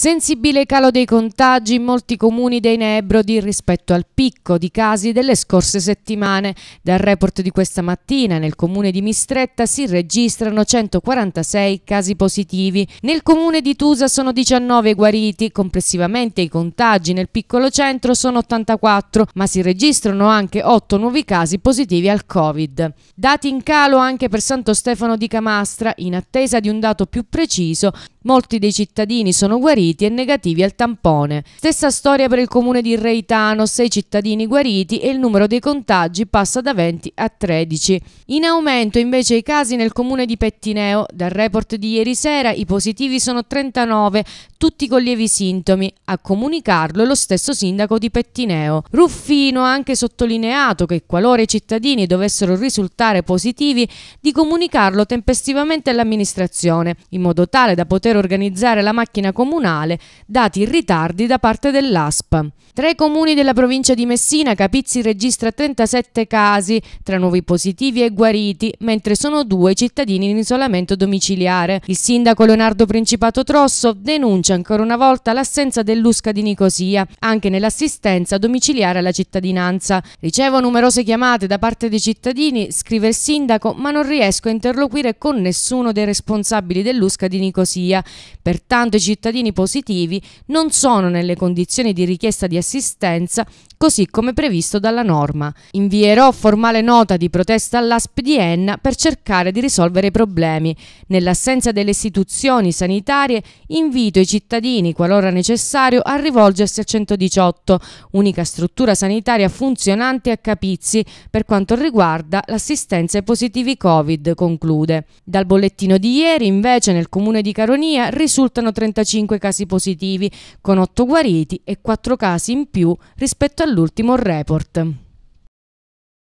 Sensibile calo dei contagi in molti comuni dei Nebrodi rispetto al picco di casi delle scorse settimane. Dal report di questa mattina nel comune di Mistretta si registrano 146 casi positivi. Nel comune di Tusa sono 19 guariti, complessivamente i contagi nel piccolo centro sono 84, ma si registrano anche 8 nuovi casi positivi al Covid. Dati in calo anche per Santo Stefano di Camastra, in attesa di un dato più preciso Molti dei cittadini sono guariti e negativi al tampone. Stessa storia per il comune di Reitano, 6 cittadini guariti e il numero dei contagi passa da 20 a 13. In aumento invece i casi nel comune di Pettineo. Dal report di ieri sera i positivi sono 39, tutti con lievi sintomi. A comunicarlo è lo stesso sindaco di Pettineo. Ruffino ha anche sottolineato che qualora i cittadini dovessero risultare positivi, di comunicarlo tempestivamente all'amministrazione, in modo tale da poter organizzare la macchina comunale, dati i ritardi da parte dell'ASP. Tra i comuni della provincia di Messina, Capizzi registra 37 casi tra nuovi positivi e guariti, mentre sono due i cittadini in isolamento domiciliare. Il sindaco Leonardo Principato Trosso denuncia ancora una volta l'assenza dell'Usca di Nicosia, anche nell'assistenza domiciliare alla cittadinanza. Ricevo numerose chiamate da parte dei cittadini, scrive il sindaco, ma non riesco a interloquire con nessuno dei responsabili dell'Usca di Nicosia famiglia, pertanto i cittadini positivi non sono nelle condizioni di richiesta di assistenza così come previsto dalla norma. Invierò formale nota di protesta all'ASP di Enna per cercare di risolvere i problemi. Nell'assenza delle istituzioni sanitarie invito i cittadini, qualora necessario, a rivolgersi al 118, unica struttura sanitaria funzionante a Capizzi per quanto riguarda l'assistenza ai positivi Covid, conclude. Dal bollettino di ieri, invece, nel comune di Caronia risultano 35 casi positivi, con 8 guariti e 4 casi in più rispetto alla dall'ultimo report.